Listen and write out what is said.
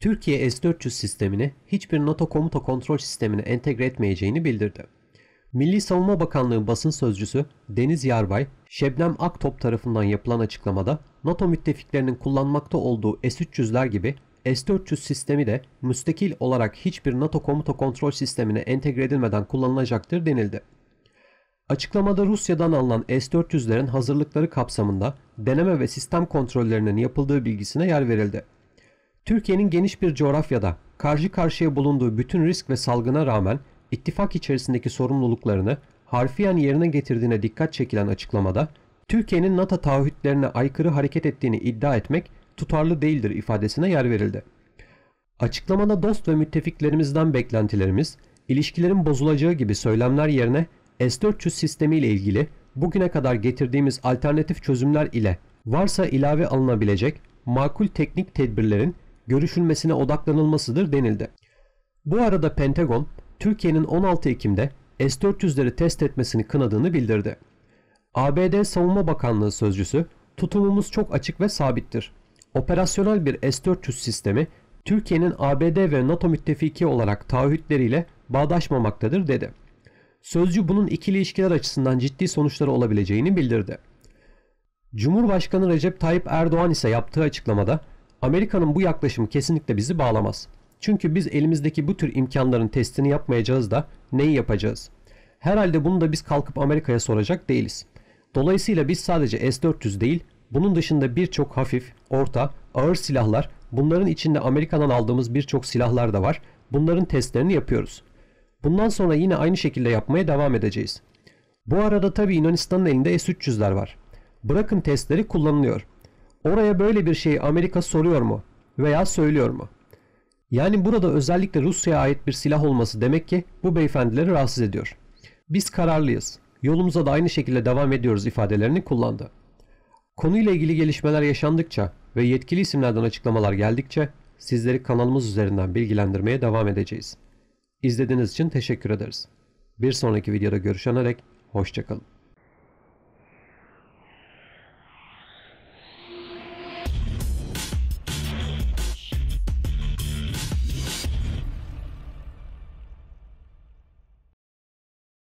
Türkiye S-400 sistemini hiçbir NATO komuta kontrol sistemine entegre etmeyeceğini bildirdi. Milli Savunma Bakanlığı basın sözcüsü Deniz Yarbay, Şebnem Aktop tarafından yapılan açıklamada NATO müttefiklerinin kullanmakta olduğu S-300'ler gibi S-400 sistemi de müstakil olarak hiçbir NATO komuta kontrol sistemine entegre edilmeden kullanılacaktır denildi. Açıklamada Rusya'dan alınan S-400'lerin hazırlıkları kapsamında deneme ve sistem kontrollerinin yapıldığı bilgisine yer verildi. Türkiye'nin geniş bir coğrafyada karşı karşıya bulunduğu bütün risk ve salgına rağmen ittifak içerisindeki sorumluluklarını harfiyen yerine getirdiğine dikkat çekilen açıklamada Türkiye'nin NATO taahhütlerine aykırı hareket ettiğini iddia etmek tutarlı değildir ifadesine yer verildi. Açıklamada dost ve müttefiklerimizden beklentilerimiz, ilişkilerin bozulacağı gibi söylemler yerine S-400 sistemi ile ilgili bugüne kadar getirdiğimiz alternatif çözümler ile varsa ilave alınabilecek makul teknik tedbirlerin görüşülmesine odaklanılmasıdır denildi. Bu arada Pentagon, Türkiye'nin 16 Ekim'de S-400'leri test etmesini kınadığını bildirdi. ABD Savunma Bakanlığı sözcüsü, tutumumuz çok açık ve sabittir. Operasyonel bir S-400 sistemi, Türkiye'nin ABD ve NATO müttefiki olarak taahhütleriyle bağdaşmamaktadır dedi. Sözcü bunun ikili ilişkiler açısından ciddi sonuçları olabileceğini bildirdi. Cumhurbaşkanı Recep Tayyip Erdoğan ise yaptığı açıklamada Amerika'nın bu yaklaşımı kesinlikle bizi bağlamaz. Çünkü biz elimizdeki bu tür imkanların testini yapmayacağız da neyi yapacağız? Herhalde bunu da biz kalkıp Amerika'ya soracak değiliz. Dolayısıyla biz sadece S-400 değil, bunun dışında birçok hafif, orta, ağır silahlar, bunların içinde Amerika'dan aldığımız birçok silahlar da var. Bunların testlerini yapıyoruz. Bundan sonra yine aynı şekilde yapmaya devam edeceğiz. Bu arada tabi Yunanistan'ın elinde S-300'ler var. Bırakın testleri kullanılıyor. Oraya böyle bir şeyi Amerika soruyor mu veya söylüyor mu? Yani burada özellikle Rusya'ya ait bir silah olması demek ki bu beyefendileri rahatsız ediyor. Biz kararlıyız. Yolumuza da aynı şekilde devam ediyoruz ifadelerini kullandı. Konuyla ilgili gelişmeler yaşandıkça ve yetkili isimlerden açıklamalar geldikçe sizleri kanalımız üzerinden bilgilendirmeye devam edeceğiz. İzlediğiniz için teşekkür ederiz. Bir sonraki videoda görüşene dek hoşçakalın.